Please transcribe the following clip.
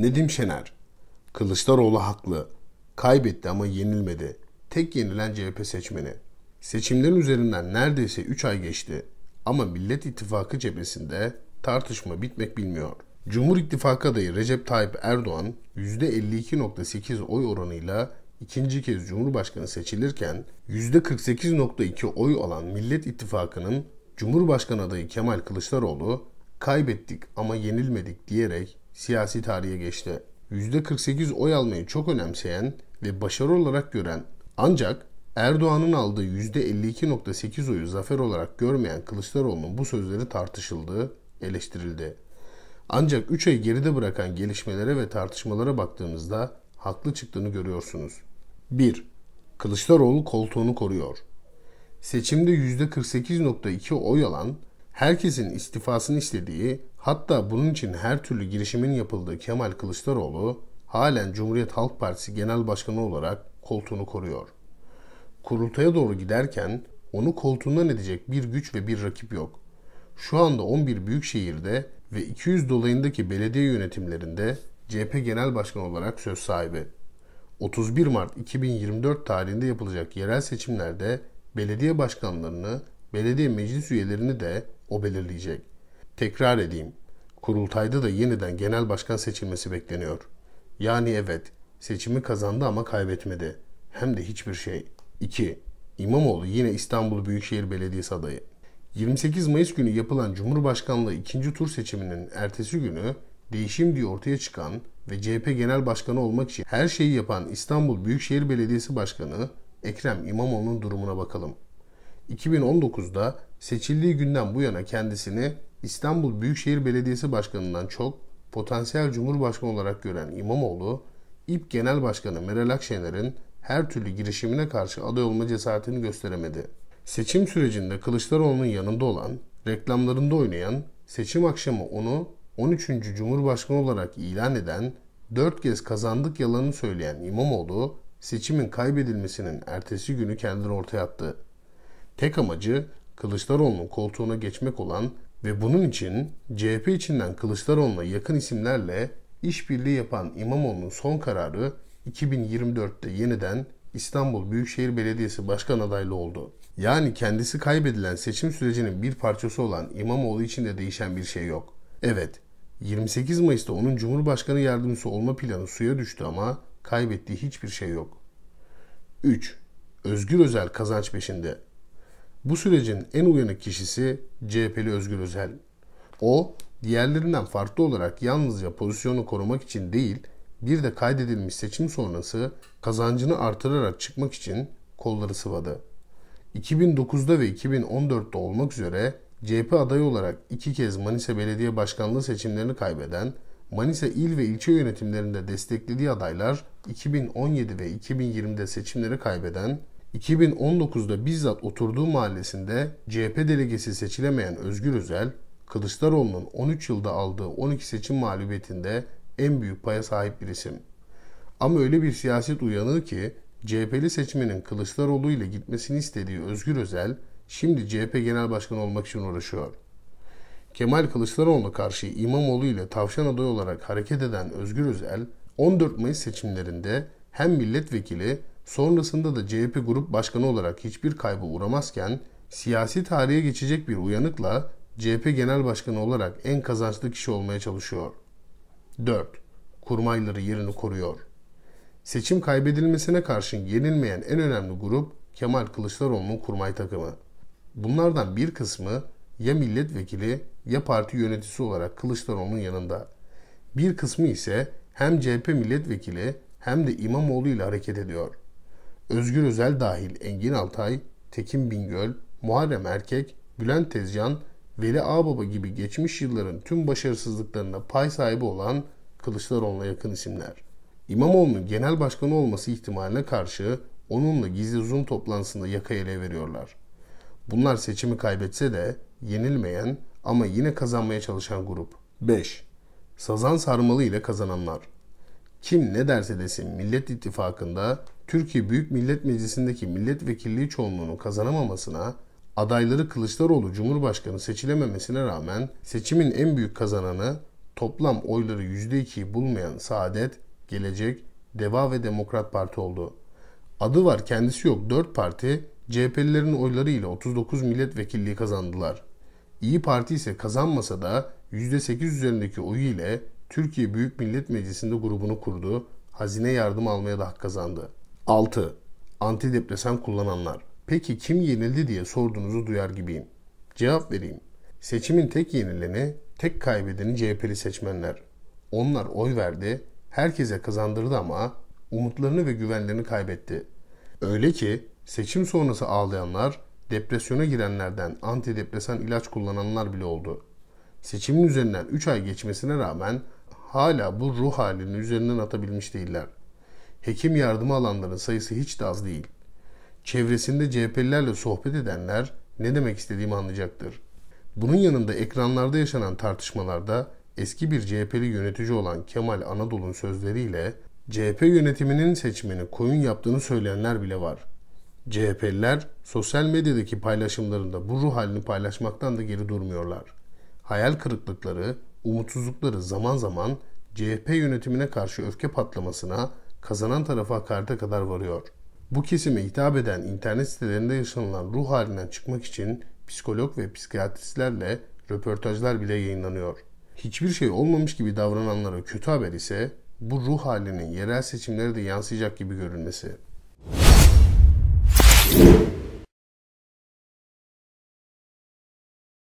Nedim Şener, Kılıçdaroğlu haklı, kaybetti ama yenilmedi. Tek yenilen CHP seçmeni. Seçimlerin üzerinden neredeyse 3 ay geçti ama Millet İttifakı cephesinde tartışma bitmek bilmiyor. Cumhur İttifakı adayı Recep Tayyip Erdoğan %52.8 oy oranıyla ikinci kez Cumhurbaşkanı seçilirken %48.2 oy alan Millet İttifakı'nın Cumhurbaşkanı adayı Kemal Kılıçdaroğlu kaybettik ama yenilmedik diyerek siyasi tarihe geçti. %48 oy almayı çok önemseyen ve başarı olarak gören ancak Erdoğan'ın aldığı %52.8 oyu zafer olarak görmeyen Kılıçdaroğlu'nun bu sözleri tartışıldı, eleştirildi. Ancak 3 ay geride bırakan gelişmelere ve tartışmalara baktığımızda haklı çıktığını görüyorsunuz. 1. Kılıçdaroğlu koltuğunu koruyor. Seçimde %48.2 oy alan herkesin istifasını istediği hatta bunun için her türlü girişimin yapıldığı Kemal Kılıçdaroğlu halen Cumhuriyet Halk Partisi Genel Başkanı olarak koltuğunu koruyor. Kurultaya doğru giderken onu koltuğundan edecek bir güç ve bir rakip yok. Şu anda 11 büyük şehirde ve 200 dolayındaki belediye yönetimlerinde CHP Genel Başkanı olarak söz sahibi. 31 Mart 2024 tarihinde yapılacak yerel seçimlerde belediye başkanlarını, belediye meclis üyelerini de o belirleyecek. Tekrar edeyim. Kurultayda da yeniden genel başkan seçilmesi bekleniyor. Yani evet, seçimi kazandı ama kaybetmedi. Hem de hiçbir şey. 2. İmamoğlu yine İstanbul Büyükşehir Belediyesi adayı. 28 Mayıs günü yapılan Cumhurbaşkanlığı ikinci tur seçiminin ertesi günü değişim diye ortaya çıkan ve CHP Genel Başkanı olmak için her şeyi yapan İstanbul Büyükşehir Belediyesi Başkanı Ekrem İmamoğlu'nun durumuna bakalım. 2019'da seçildiği günden bu yana kendisini İstanbul Büyükşehir Belediyesi Başkanı'ndan çok potansiyel Cumhurbaşkanı olarak gören İmamoğlu, İP Genel Başkanı Meral Akşener'in her türlü girişimine karşı aday olma cesaretini gösteremedi. Seçim sürecinde Kılıçdaroğlu'nun yanında olan, reklamlarında oynayan, seçim akşamı onu 13. Cumhurbaşkanı olarak ilan eden, 4 kez kazandık yalanını söyleyen İmamoğlu, seçimin kaybedilmesinin ertesi günü kendini ortaya attı tek amacı Kılıçdaroğlu'nun koltuğuna geçmek olan ve bunun için CHP içinden Kılıçdaroğlu'na yakın isimlerle işbirliği yapan İmamoğlu'nun son kararı 2024'te yeniden İstanbul Büyükşehir Belediyesi Başkan adaylı oldu. Yani kendisi kaybedilen seçim sürecinin bir parçası olan İmamoğlu için de değişen bir şey yok. Evet, 28 Mayıs'ta onun Cumhurbaşkanı yardımcısı olma planı suya düştü ama kaybettiği hiçbir şey yok. 3. Özgür Özel kazanç peşinde. Bu sürecin en uyanık kişisi CHP'li Özgür Özel. O diğerlerinden farklı olarak yalnızca pozisyonu korumak için değil, bir de kaydedilmiş seçim sonrası kazancını artırarak çıkmak için kolları sıvadı. 2009'da ve 2014'te olmak üzere CHP adayı olarak iki kez Manisa Belediye Başkanlığı seçimlerini kaybeden, Manisa il ve ilçe yönetimlerinde desteklediği adaylar 2017 ve 2020'de seçimleri kaybeden 2019'da bizzat oturduğu mahallesinde CHP delegesi seçilemeyen Özgür Özel, Kılıçdaroğlu'nun 13 yılda aldığı 12 seçim mağlubiyetinde en büyük paya sahip bir isim. Ama öyle bir siyaset uyanığı ki CHP'li seçmenin Kılıçdaroğlu ile gitmesini istediği Özgür Özel şimdi CHP Genel Başkanı olmak için uğraşıyor. Kemal Kılıçdaroğlu karşı İmamoğlu ile tavşan adayı olarak hareket eden Özgür Özel 14 Mayıs seçimlerinde hem milletvekili sonrasında da CHP Grup Başkanı olarak hiçbir kaybı uğramazken siyasi tarihe geçecek bir uyanıkla CHP Genel Başkanı olarak en kazançlı kişi olmaya çalışıyor. 4. Kurmayları yerini koruyor. Seçim kaybedilmesine karşın yenilmeyen en önemli grup Kemal Kılıçdaroğlu'nun kurmay takımı. Bunlardan bir kısmı ya milletvekili ya parti yöneticisi olarak Kılıçdaroğlu'nun yanında. Bir kısmı ise hem CHP milletvekili hem de İmamoğlu ile hareket ediyor. Özgür Özel dahil Engin Altay, Tekin Bingöl, Muharrem Erkek, Bülent Tezcan, Veli Ağbaba gibi geçmiş yılların tüm başarısızlıklarına pay sahibi olan Kılıçdaroğlu'na yakın isimler. İmamoğlu'nun genel başkanı olması ihtimaline karşı onunla gizli Zoom toplantısında yaka ele veriyorlar. Bunlar seçimi kaybetse de yenilmeyen ama yine kazanmaya çalışan grup. 5. Sazan sarmalı ile kazananlar. Kim ne derse desin Millet İttifakı'nda Türkiye Büyük Millet Meclisi'ndeki milletvekilliği çoğunluğunu kazanamamasına, adayları Kılıçdaroğlu Cumhurbaşkanı seçilememesine rağmen seçimin en büyük kazananı toplam oyları %2'yi bulmayan Saadet, Gelecek, Deva ve Demokrat Parti oldu. Adı var kendisi yok 4 parti CHP'lilerin ile 39 milletvekilliği kazandılar. İyi Parti ise kazanmasa da %8 üzerindeki oyu ile Türkiye Büyük Millet Meclisi'nde grubunu kurdu, hazine yardım almaya da hak kazandı. 6. Antidepresan kullananlar. Peki kim yenildi diye sorduğunuzu duyar gibiyim. Cevap vereyim. Seçimin tek yenileni, tek kaybedeni CHP'li seçmenler. Onlar oy verdi, herkese kazandırdı ama umutlarını ve güvenlerini kaybetti. Öyle ki seçim sonrası ağlayanlar, depresyona girenlerden antidepresan ilaç kullananlar bile oldu. Seçimin üzerinden 3 ay geçmesine rağmen hala bu ruh halini üzerinden atabilmiş değiller.'' hekim yardımı alanların sayısı hiç de az değil. Çevresinde CHP'lilerle sohbet edenler ne demek istediğimi anlayacaktır. Bunun yanında ekranlarda yaşanan tartışmalarda eski bir CHP'li yönetici olan Kemal Anadolu'nun sözleriyle CHP yönetiminin seçmeni koyun yaptığını söyleyenler bile var. CHP'liler sosyal medyadaki paylaşımlarında bu ruh halini paylaşmaktan da geri durmuyorlar. Hayal kırıklıkları, umutsuzlukları zaman zaman CHP yönetimine karşı öfke patlamasına kazanan tarafa karta kadar varıyor. Bu kesime hitap eden internet sitelerinde yaşanılan ruh halinden çıkmak için psikolog ve psikiyatristlerle röportajlar bile yayınlanıyor. Hiçbir şey olmamış gibi davrananlara kötü haber ise bu ruh halinin yerel seçimlere de yansıyacak gibi görünmesi.